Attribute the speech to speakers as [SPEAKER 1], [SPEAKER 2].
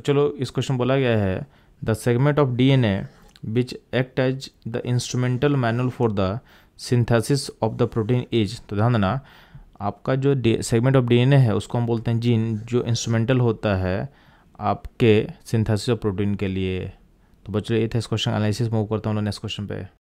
[SPEAKER 1] चलो इस क्वेश्चन बोला गया है the segment of D N A which act as the instrumental manual for the synthesis of the protein is तो ध्यान देना आपका जो सेगमेंट ऑफ डीएनए है उसको हम बोलते हैं जीन जो इंस्ट्रूमेंटल होता है आपके सिंथेसिस ऑफ प्रोटीन के लिए तो बच्चों ये था इस क्वेश्चन एनालिसिस मूव करता हूँ नेक्स्ट क्वेश्चन
[SPEAKER 2] पे